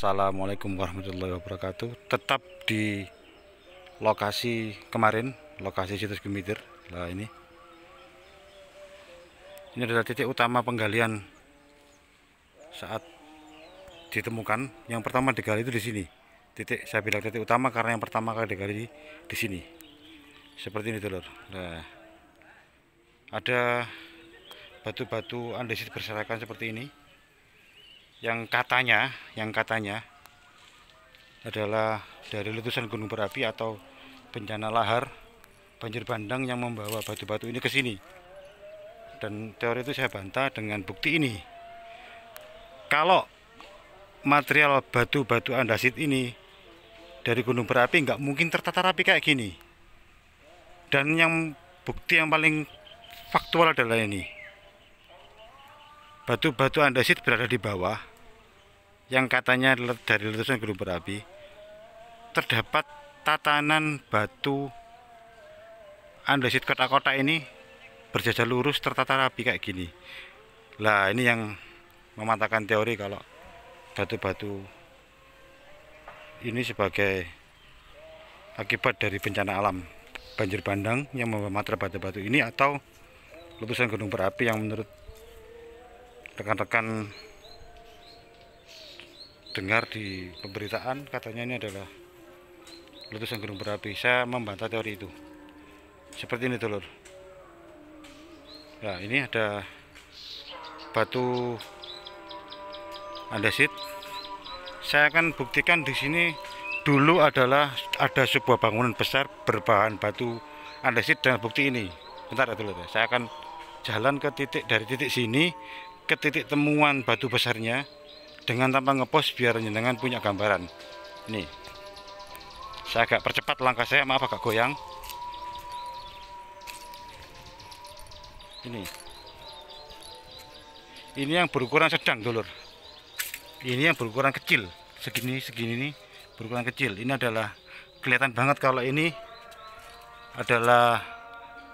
Assalamualaikum warahmatullahi wabarakatuh tetap di lokasi kemarin lokasi situs gemitir Nah ini ini adalah titik utama penggalian saat ditemukan yang pertama digali itu di sini titik saya bilang titik utama karena yang pertama kali digali di, sini seperti ini telur. nah ada batu-batu andesit berserakan seperti ini yang katanya yang katanya adalah dari letusan gunung berapi atau bencana lahar banjir bandang yang membawa batu-batu ini ke sini dan teori itu saya bantah dengan bukti ini kalau material batu-batu andasit ini dari gunung berapi nggak mungkin tertata rapi kayak gini dan yang bukti yang paling faktual adalah ini batu-batu andasit berada di bawah yang katanya dari letusan gunung berapi terdapat tatanan batu andesit kotak-kotak ini berjajar lurus tertata rapi kayak gini lah ini yang mematahkan teori kalau batu-batu ini sebagai akibat dari bencana alam banjir bandang yang mematra batu-batu ini atau letusan gunung berapi yang menurut rekan-rekan dengar di pemberitaan katanya ini adalah letusan gunung berapi saya membantah teori itu seperti ini telur nah ini ada batu andesit saya akan buktikan di sini dulu adalah ada sebuah bangunan besar berbahan batu andesit dan bukti ini bentar ya telur saya akan jalan ke titik dari titik sini ke titik temuan batu besarnya dengan tanpa ngepost biar jenengan punya gambaran ini saya agak percepat langkah saya maaf agak goyang ini ini yang berukuran sedang dulur ini yang berukuran kecil segini segini ini berukuran kecil ini adalah kelihatan banget kalau ini adalah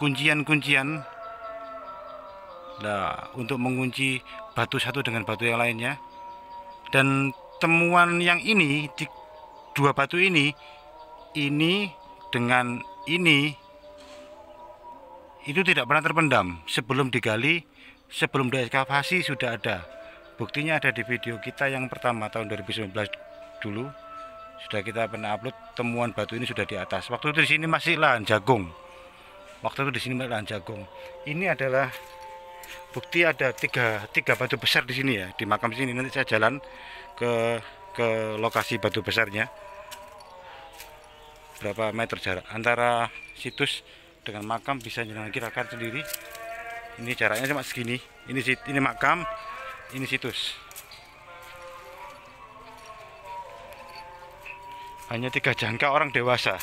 kuncian-kuncian nah untuk mengunci batu satu dengan batu yang lainnya dan temuan yang ini di dua batu ini ini dengan ini itu tidak pernah terpendam sebelum digali sebelum dieskavasi sudah ada buktinya ada di video kita yang pertama tahun 2019 dulu sudah kita pernah upload temuan batu ini sudah di atas waktu itu di sini masih lahan jagung waktu itu di sini masih lahan jagung ini adalah bukti ada tiga tiga batu besar di sini ya di makam sini nanti saya jalan ke ke lokasi batu besarnya berapa meter jarak antara situs dengan makam bisa jalan kirakan sendiri ini jaraknya cuma segini ini ini makam ini situs hanya tiga jangka orang dewasa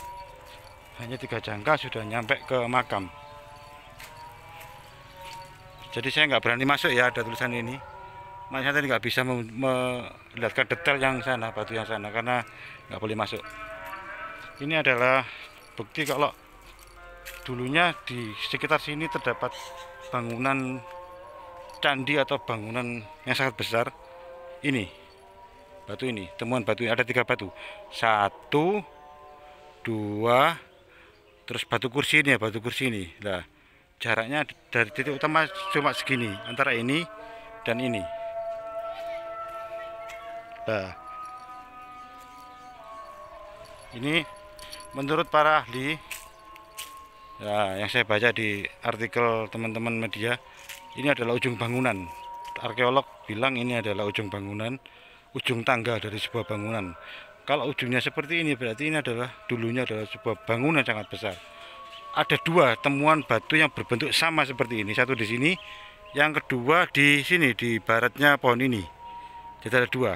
hanya tiga jangka sudah nyampe ke makam jadi saya nggak berani masuk ya ada tulisan ini makanya saya nggak bisa melihatkan detail yang sana batu yang sana karena nggak boleh masuk ini adalah bukti kalau dulunya di sekitar sini terdapat bangunan candi atau bangunan yang sangat besar ini batu ini temuan batu ini ada tiga batu satu dua terus batu kursi ini ya batu kursi ini lah jaraknya dari titik utama cuma segini antara ini dan ini nah ini menurut para ahli ya, yang saya baca di artikel teman-teman media ini adalah ujung bangunan arkeolog bilang ini adalah ujung bangunan ujung tangga dari sebuah bangunan kalau ujungnya seperti ini berarti ini adalah dulunya adalah sebuah bangunan sangat besar ada dua temuan batu yang berbentuk sama seperti ini. Satu di sini, yang kedua di sini di baratnya pohon ini. Jadi ada dua.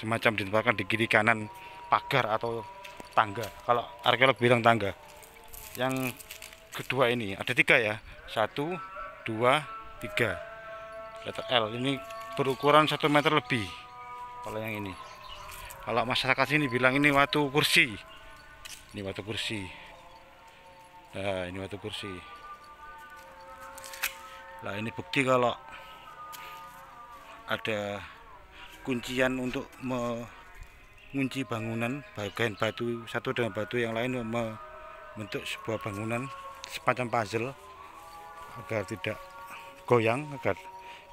Semacam ditempatkan di kiri kanan pagar atau tangga. Kalau arkeolog bilang tangga. Yang kedua ini ada tiga ya. Satu, dua, tiga. Letter L ini berukuran satu meter lebih. Kalau yang ini. Kalau masyarakat sini bilang ini waktu kursi. Ini waktu kursi nah ini batu kursi Nah, ini bukti kalau ada kuncian untuk mengunci bangunan bagian batu satu dengan batu yang lain membentuk sebuah bangunan semacam puzzle agar tidak goyang agar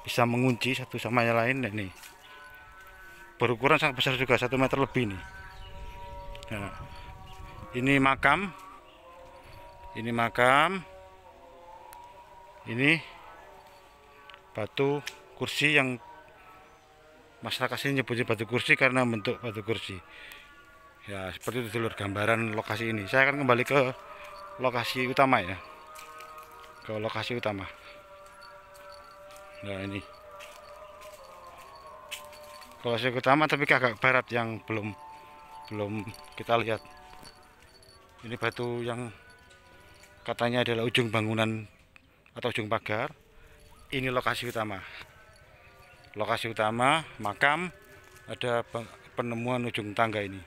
bisa mengunci satu sama yang lain Nah, ini berukuran sangat besar juga satu meter lebih nih nah, ini makam ini makam ini batu kursi yang masyarakat sini nyebutnya batu kursi karena bentuk batu kursi ya seperti itu dulur gambaran lokasi ini saya akan kembali ke lokasi utama ya ke lokasi utama nah ini lokasi utama tapi ke agak barat yang belum belum kita lihat ini batu yang katanya adalah ujung bangunan atau ujung pagar ini lokasi utama lokasi utama makam ada penemuan ujung tangga ini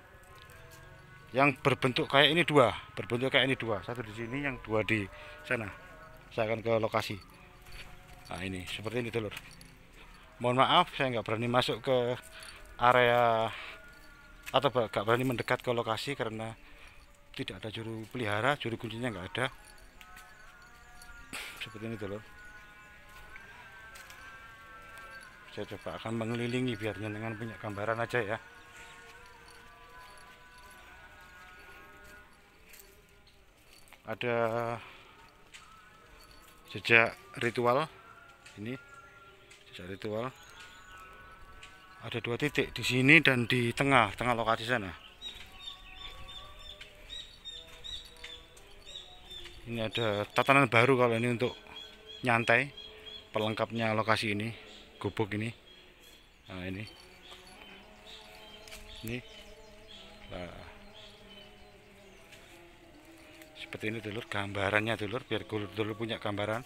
yang berbentuk kayak ini dua berbentuk kayak ini dua satu di sini yang dua di sana saya akan ke lokasi nah ini seperti ini telur mohon maaf saya nggak berani masuk ke area atau nggak berani mendekat ke lokasi karena tidak ada juru pelihara juru kuncinya nggak ada seperti ini dulu saya coba akan mengelilingi biar dengan punya gambaran aja ya ada jejak ritual ini jejak ritual ada dua titik di sini dan di tengah tengah lokasi sana ini ada tatanan baru kalau ini untuk nyantai pelengkapnya lokasi ini gubuk ini nah ini ini nah. seperti ini dulur gambarannya dulur biar dulur punya gambaran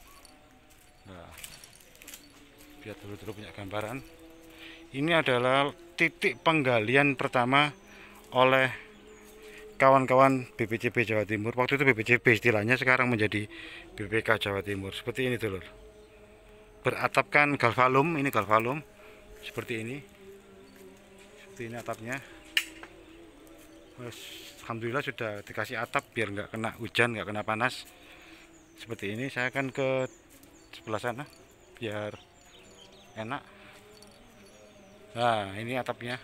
nah biar dulur-dulur punya gambaran ini adalah titik penggalian pertama oleh kawan-kawan BPCB Jawa Timur waktu itu BPCB istilahnya sekarang menjadi BPK Jawa Timur seperti ini dulur beratapkan galvalum ini galvalum seperti ini seperti ini atapnya Alhamdulillah sudah dikasih atap biar nggak kena hujan nggak kena panas seperti ini saya akan ke sebelah sana biar enak nah ini atapnya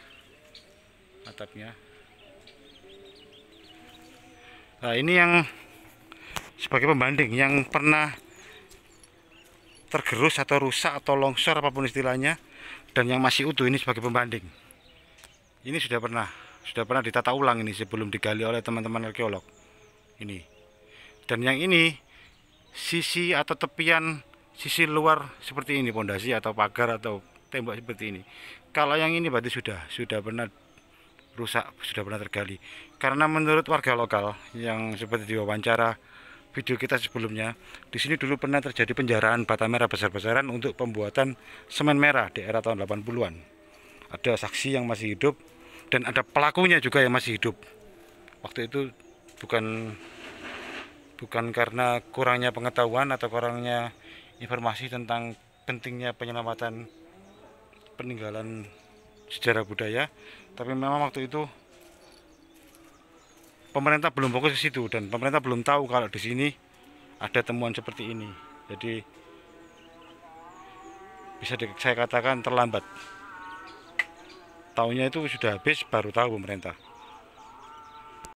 atapnya nah ini yang sebagai pembanding yang pernah tergerus atau rusak atau longsor apapun istilahnya dan yang masih utuh ini sebagai pembanding ini sudah pernah sudah pernah ditata ulang ini sebelum digali oleh teman-teman arkeolog ini dan yang ini sisi atau tepian sisi luar seperti ini pondasi atau pagar atau tembok seperti ini kalau yang ini berarti sudah sudah pernah rusak sudah pernah tergali karena menurut warga lokal yang seperti diwawancara video kita sebelumnya di sini dulu pernah terjadi penjaraan bata merah besar-besaran untuk pembuatan semen merah di era tahun 80-an ada saksi yang masih hidup dan ada pelakunya juga yang masih hidup waktu itu bukan bukan karena kurangnya pengetahuan atau kurangnya informasi tentang pentingnya penyelamatan peninggalan sejarah budaya tapi memang waktu itu pemerintah belum fokus ke situ dan pemerintah belum tahu kalau di sini ada temuan seperti ini jadi bisa saya katakan terlambat tahunya itu sudah habis baru tahu pemerintah